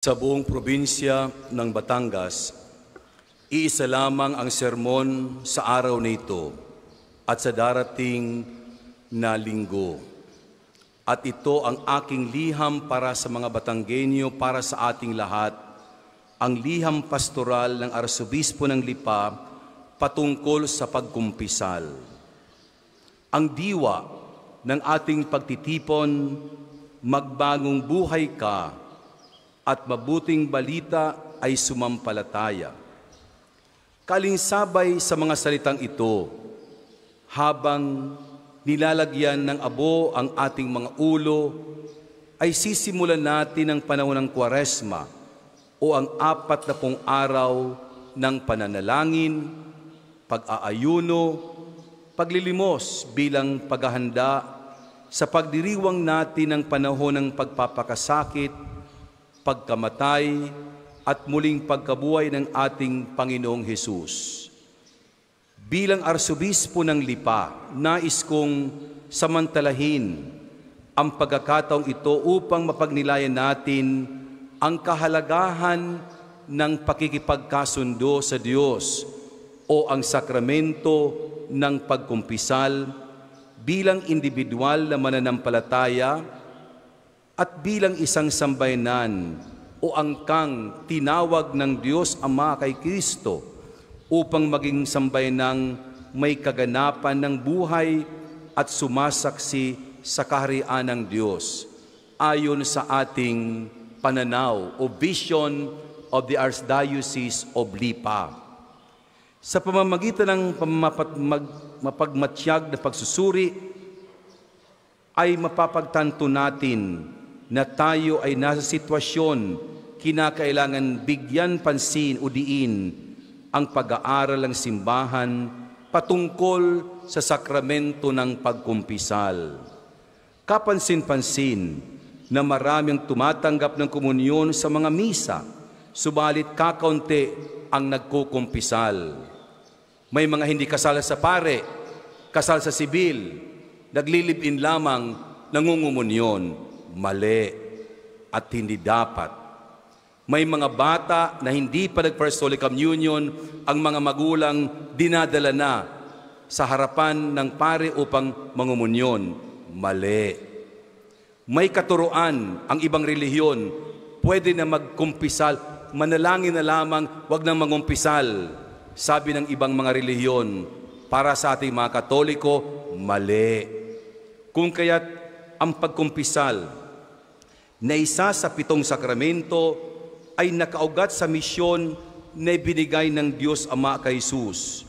Sa buong probinsya ng Batangas, iisa lamang ang sermon sa araw nito at sa darating na linggo. At ito ang aking liham para sa mga Batanggenyo, para sa ating lahat, ang liham pastoral ng Arsobispo ng Lipa patungkol sa pagkumpisal. Ang diwa ng ating pagtitipon, magbagong buhay ka, at mabuting balita ay sumampalataya. Kalingsabay sa mga salitang ito, habang nilalagyan ng abo ang ating mga ulo, ay sisimulan natin ang panahon ng kwaresma o ang apat na pong araw ng pananalangin, pag-aayuno, paglilimos bilang paghahanda sa pagdiriwang natin ng panahon ng pagpapakasakit pagkamatay, at muling pagkabuhay ng ating Panginoong Hesus. Bilang arsobispo ng Lipa, nais kong samantalahin ang pagkakataong ito upang mapagnilayan natin ang kahalagahan ng pakikipagkasundo sa Diyos o ang sakramento ng pagkumpisal bilang individual na mananampalataya at bilang isang sambayanan o angkang tinawag ng Diyos Ama kay Kristo upang maging sambayanang may kaganapan ng buhay at sumasaksi sa kaharian ng Diyos ayon sa ating pananaw o vision of the Archdiocese of Lipa. Sa pamamagitan ng mapagmatsyag na pagsusuri, ay mapapagtanto natin na tayo ay nasa sitwasyon kinakailangan bigyan pansin o diin ang pag-aaral ng simbahan patungkol sa sakramento ng pagkumpisal. Kapansin-pansin na maraming tumatanggap ng komunyon sa mga misa, subalit kakaunti ang nagkukumpisal. May mga hindi kasal sa pare, kasal sa sibil, naglilibin lamang nangungumunyon mali at hindi dapat. May mga bata na hindi pa nag-First Holy Communion, ang mga magulang dinadala na sa harapan ng pare upang mangumunyon. Mali. May katuruan ang ibang relihiyon. Pwede na magkumpisal. Manalangin na lamang, wag nang mangumpisal. Sabi ng ibang mga relihiyon, para sa ating mga Katoliko, mali. Kung kaya't ang pagkumpisal na isa sa pitong sakramento ay nakaugat sa misyon na binigay ng Diyos Ama kay Jesus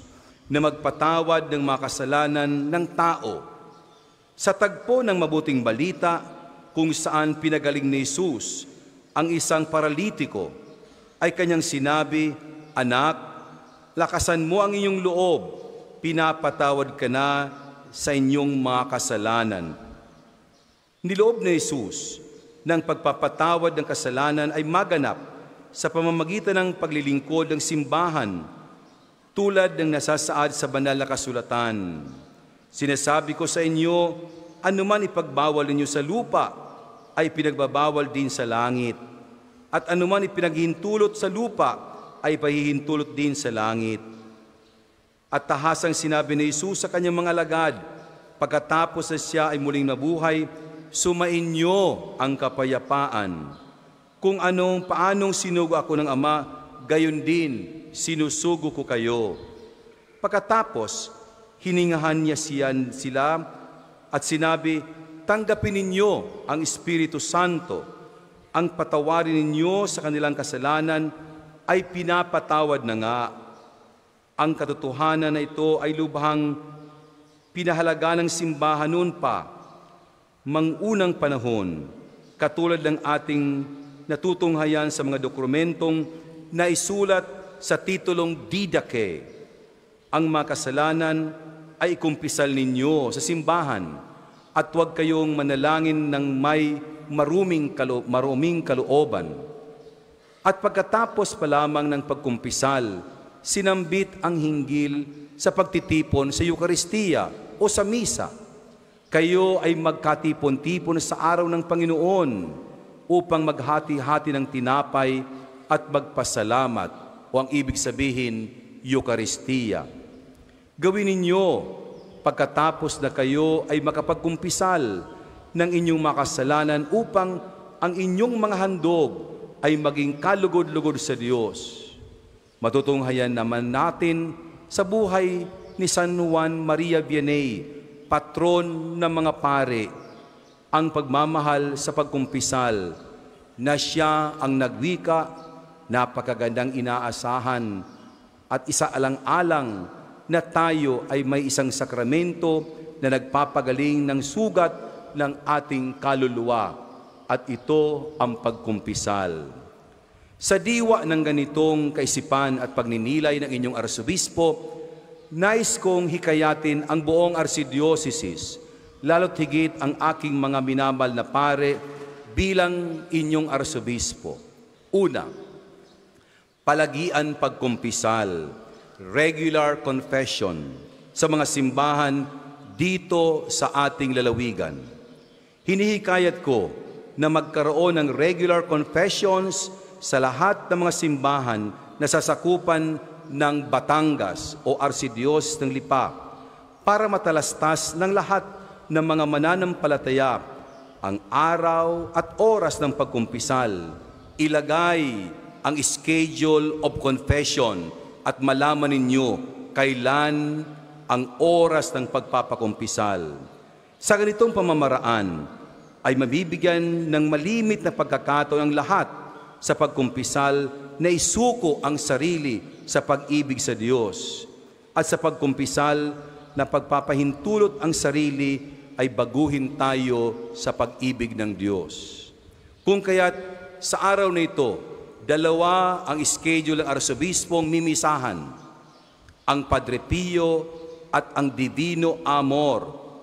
na magpatawad ng mga kasalanan ng tao. Sa tagpo ng mabuting balita kung saan pinagaling ni Jesus ang isang paralitiko ay kanyang sinabi, Anak, lakasan mo ang iyong loob, pinapatawad ka na sa inyong mga kasalanan. Niloob ni Jesus ng pagpapatawad ng kasalanan ay maganap sa pamamagitan ng paglilingkod ng simbahan tulad ng nasasaad sa banal na kasulatan. Sinasabi ko sa inyo, anuman ipagbawal ninyo sa lupa ay pinagbabawal din sa langit. At anuman ipinaghintulot sa lupa ay pahihintulot din sa langit. At tahasang sinabi ni Isus sa kanyang mga lagad, pagkatapos na siya ay muling nabuhay, sumainyo ang kapayapaan. Kung anong paanong sinugo ako ng Ama, gayon din sinusugo ko kayo. Pagkatapos, hiningahan niya siyan sila at sinabi, Tanggapin ninyo ang Espiritu Santo. Ang patawarin ninyo sa kanilang kasalanan ay pinapatawad na nga. Ang katotohanan na ito ay lubhang pinahalaga ng simbahan noon pa mangunang panahon, katulad ng ating natutunghayan sa mga dokumentong naisulat sa titulong Didake, ang makasalanan ay ikumpisal ninyo sa simbahan at huwag kayong manalangin ng may maruming, kalo, maruming kalooban. At pagkatapos pa lamang ng pagkumpisal, sinambit ang hinggil sa pagtitipon sa Eukaristiya o sa Misa kayo ay magkatipon-tipon sa araw ng Panginoon upang maghati-hati ng tinapay at magpasalamat o ang ibig sabihin, Eukaristiya. Gawin ninyo pagkatapos na kayo ay makapagkumpisal ng inyong makasalanan upang ang inyong mga handog ay maging kalugod-lugod sa Diyos. Matutunghayan naman natin sa buhay ni San Juan Maria Vianney patron ng mga pare ang pagmamahal sa pagkumpisal na siya ang nagwika, napakagandang inaasahan at isa isaalang-alang na tayo ay may isang sakramento na nagpapagaling ng sugat ng ating kaluluwa at ito ang pagkumpisal. Sa diwa ng ganitong kaisipan at pagninilay ng inyong arsobispo, nais kong hikayatin ang buong arsidiosis, lalo't higit ang aking mga minamahal na pare bilang inyong arsobispo. Una, palagian pagkumpisal, regular confession sa mga simbahan dito sa ating lalawigan. Hinihikayat ko na magkaroon ng regular confessions sa lahat ng mga simbahan na sasakupan ng Batangas o Arsidios ng Lipa para matalastas ng lahat ng mga mananampalataya ang araw at oras ng pagkumpisal. Ilagay ang schedule of confession at malaman ninyo kailan ang oras ng pagpapakumpisal. Sa ganitong pamamaraan ay mabibigyan ng malimit na pagkakataon ang lahat sa pagkumpisal na isuko ang sarili sa pag-ibig sa Diyos at sa pagkumpisal na pagpapahintulot ang sarili ay baguhin tayo sa pag-ibig ng Diyos. Kung kaya't sa araw na ito, dalawa ang schedule ng Arsobispong mimisahan, ang Padre Pio at ang Divino Amor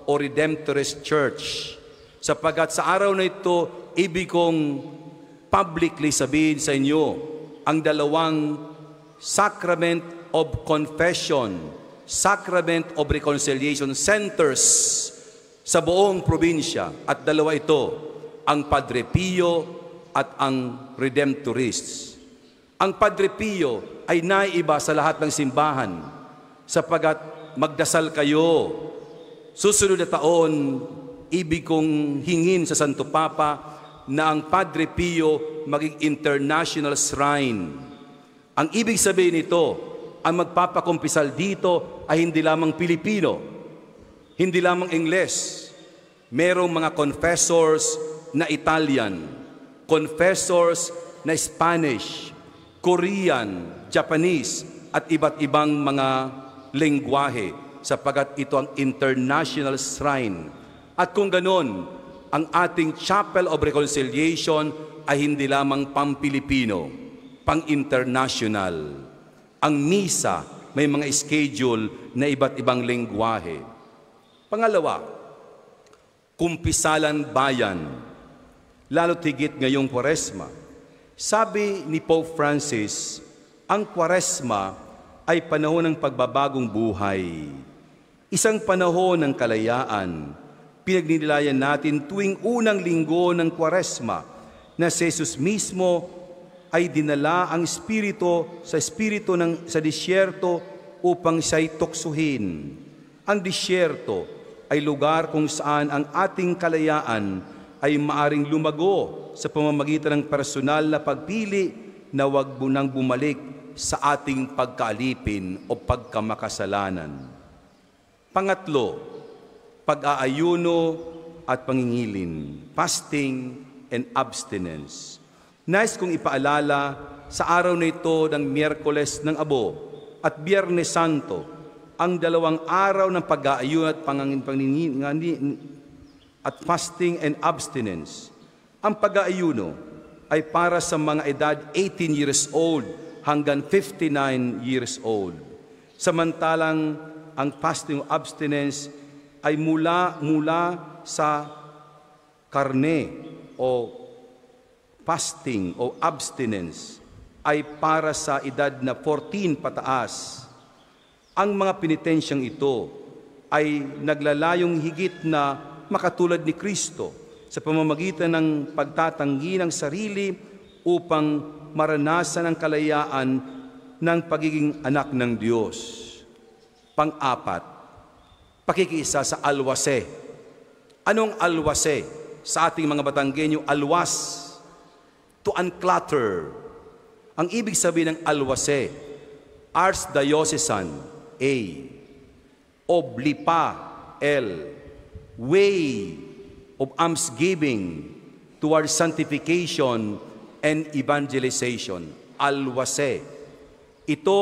o Redemptorist Church. Sapagat sa araw na ito, ibig kong publicly sabihin sa inyo ang dalawang Sacrament of Confession, Sacrament of Reconciliation Centers sa buong probinsya at dalawa ito, ang Padre Pio at ang Redemptorists. Ang Padre Pio ay naiba sa lahat ng simbahan sapagat magdasal kayo. Susunod na taon, ibig kong hingin sa Santo Papa na ang Padre Pio maging international shrine ang ibig sabihin nito, ang magpapakumpisal dito ay hindi lamang Pilipino, hindi lamang Ingles. Merong mga confessors na Italian, confessors na Spanish, Korean, Japanese, at iba't ibang mga lengguwahe sapagat ito ang international shrine. At kung ganon, ang ating Chapel of Reconciliation ay hindi lamang pampilipino. Pilipino pang-international. Ang misa, may mga schedule na iba't ibang lengguwahe. Pangalawa, kumpisalan bayan, lalo tigit ngayong kwaresma. Sabi ni Pope Francis, ang kwaresma ay panahon ng pagbabagong buhay. Isang panahon ng kalayaan, pinagninilayan natin tuwing unang linggo ng kwaresma na si Jesus mismo ay dinala ang espiritu sa espiritu ng sa disyerto upang siya'y tuksuhin. Ang disyerto ay lugar kung saan ang ating kalayaan ay maaring lumago sa pamamagitan ng personal na pagpili na wag mo nang bumalik sa ating pagkaalipin o pagkamakasalanan. Pangatlo, pag-aayuno at pangingilin, fasting and abstinence. Nais kong ipaalala sa araw na ito ng Miyerkules ng Abo at Biyernes Santo, ang dalawang araw ng pag-aayun at pangangin at fasting and abstinence. Ang pag-aayuno ay para sa mga edad 18 years old hanggang 59 years old. Samantalang ang fasting o abstinence ay mula mula sa karne o fasting o abstinence ay para sa edad na 14 pataas. Ang mga penitensyang ito ay naglalayong higit na makatulad ni Kristo sa pamamagitan ng pagtatanggi ng sarili upang maranasan ang kalayaan ng pagiging anak ng Diyos. Pang-apat, pakikiisa sa alwase. Anong alwase? Sa ating mga Batanggenyo, alwas to unclutter. Ang ibig sabihin ng alwase, Archdiocesan, A. Oblipa, L. Way of almsgiving towards sanctification and evangelization. Alwase. Ito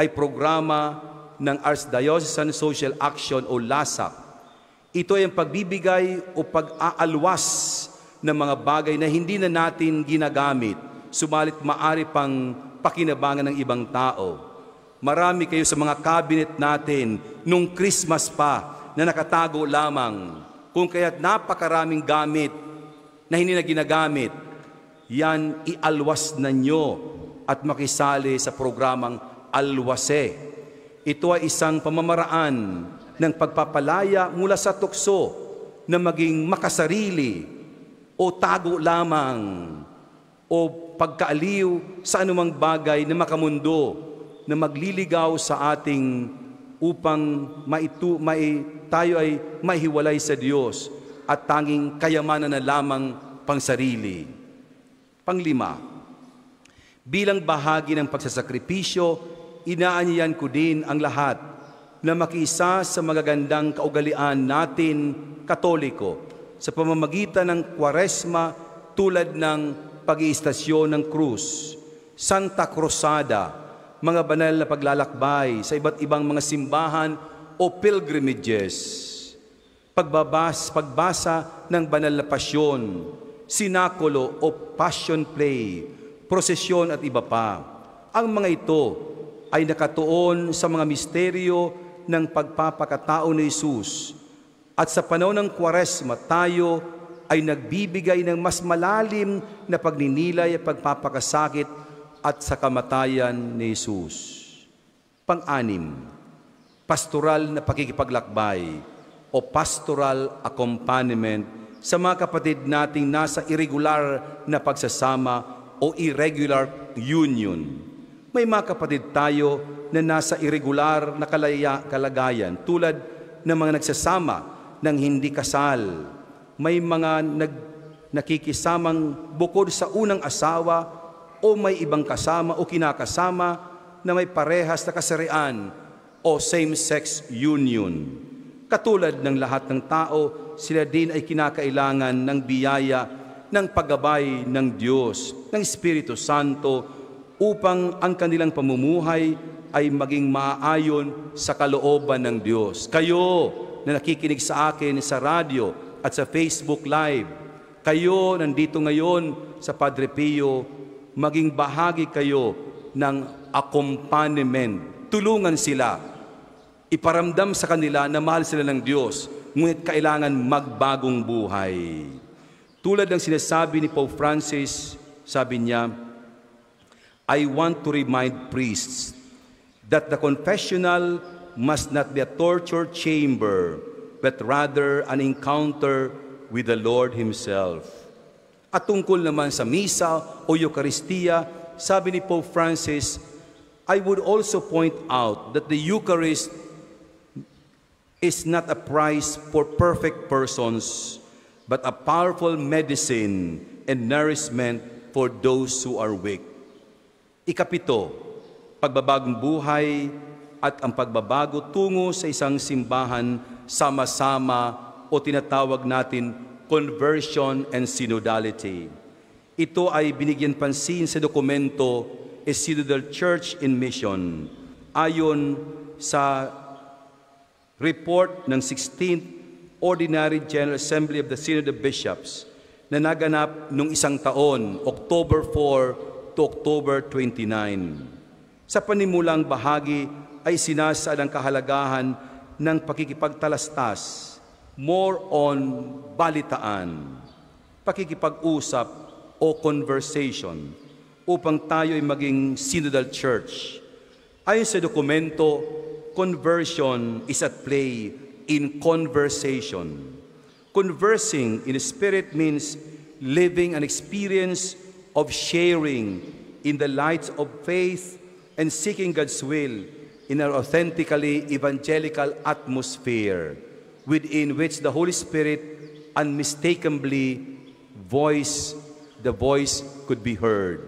ay programa ng Archdiocesan Social Action o LASAP. Ito ay ang pagbibigay o pag-aalwas ng mga bagay na hindi na natin ginagamit, sumalit maari pang pakinabangan ng ibang tao. Marami kayo sa mga cabinet natin nung Christmas pa na nakatago lamang. Kung kaya't napakaraming gamit na hindi na ginagamit, yan ialwas na nyo at makisali sa programang Alwase. Ito ay isang pamamaraan ng pagpapalaya mula sa tukso na maging makasarili o tago lamang o pagkaaliw sa anumang bagay na makamundo na magliligaw sa ating upang maitu, mai, tayo ay mahiwalay sa Diyos at tanging kayamanan na lamang pang sarili. Panglima, bilang bahagi ng pagsasakripisyo, inaanyayan ko din ang lahat na makiisa sa magagandang kaugalian natin, Katoliko, sa pamamagitan ng kwaresma tulad ng pag ng krus, Santa Cruzada, mga banal na paglalakbay sa iba't ibang mga simbahan o pilgrimages, pagbabas, pagbasa ng banal na pasyon, sinakulo o passion play, prosesyon at iba pa. Ang mga ito ay nakatuon sa mga misteryo ng pagpapakatao ni Isus at sa panahon ng kwaresma, tayo ay nagbibigay ng mas malalim na pagninilay at pagpapakasakit at sa kamatayan ni Jesus. Pang-anim, pastoral na pakikipaglakbay o pastoral accompaniment sa mga kapatid nating nasa irregular na pagsasama o irregular union. May mga kapatid tayo na nasa irregular na kalaya, kalagayan tulad ng mga nagsasama ng hindi kasal. May mga nag, nakikisamang bukod sa unang asawa o may ibang kasama o kinakasama na may parehas na kasarian o same-sex union. Katulad ng lahat ng tao, sila din ay kinakailangan ng biyaya ng paggabay ng Diyos, ng Espiritu Santo, upang ang kanilang pamumuhay ay maging maaayon sa kalooban ng Diyos. Kayo, na nakikinig sa akin sa radyo at sa Facebook Live. Kayo nandito ngayon sa Padre Pio, maging bahagi kayo ng accompaniment. Tulungan sila. Iparamdam sa kanila na mahal sila ng Diyos, ngunit kailangan magbagong buhay. Tulad ng sinasabi ni Pope Francis, sabi niya, I want to remind priests that the confessional must not be a torture chamber, but rather an encounter with the Lord Himself. At tungkol naman sa Misa o Eucharistia, sabi ni Pope Francis, I would also point out that the Eucharist is not a prize for perfect persons, but a powerful medicine and nourishment for those who are weak. Ikapito, pagbabagong buhay at ang pagbabago tungo sa isang simbahan sama-sama o tinatawag natin conversion and synodality. Ito ay binigyan pansin sa dokumento A Synodal Church in Mission ayon sa report ng 16th Ordinary General Assembly of the Synod of Bishops na naganap nung isang taon, October 4 to October 29. Sa panimulang bahagi ay sinasad ang kahalagahan ng pakikipagtalastas, more on balitaan, pakikipag-usap o conversation upang tayo ay maging synodal church. Ayon sa dokumento, conversion is at play in conversation. Conversing in spirit means living an experience of sharing in the light of faith and seeking God's will in an authentically evangelical atmosphere within which the Holy Spirit unmistakably voice, the voice could be heard.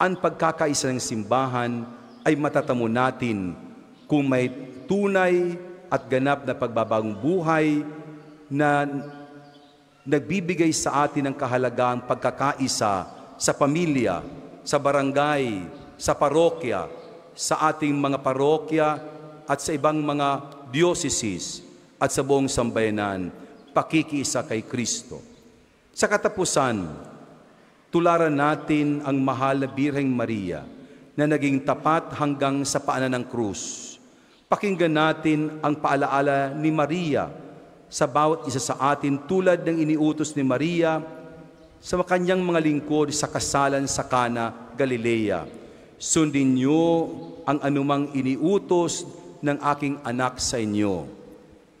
Ang pagkakaisa ng simbahan ay matatamo natin kung may tunay at ganap na pagbabagong buhay na nagbibigay sa atin ng kahalagaang pagkakaisa sa pamilya, sa barangay, sa parokya, sa ating mga parokya at sa ibang mga dioceses at sa buong sambayanan, pakikiisa kay Kristo. Sa katapusan, tularan natin ang mahal na Birheng Maria na naging tapat hanggang sa paanan ng krus. Pakinggan natin ang paalaala ni Maria sa bawat isa sa atin tulad ng iniutos ni Maria sa kanyang mga lingkod sa kasalan sa Kana, Galilea Sundin niyo ang anumang iniutos ng aking anak sa inyo.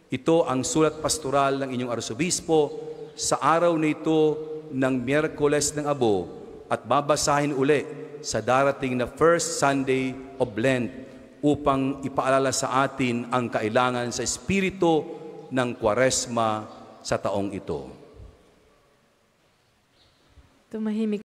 Ito ang sulat pastoral ng inyong arsobispo sa araw na ito ng Miyerkules ng Abo at babasahin uli sa darating na first Sunday of Lent upang ipaalala sa atin ang kailangan sa espiritu ng Kwaresma sa taong ito. Tumahimik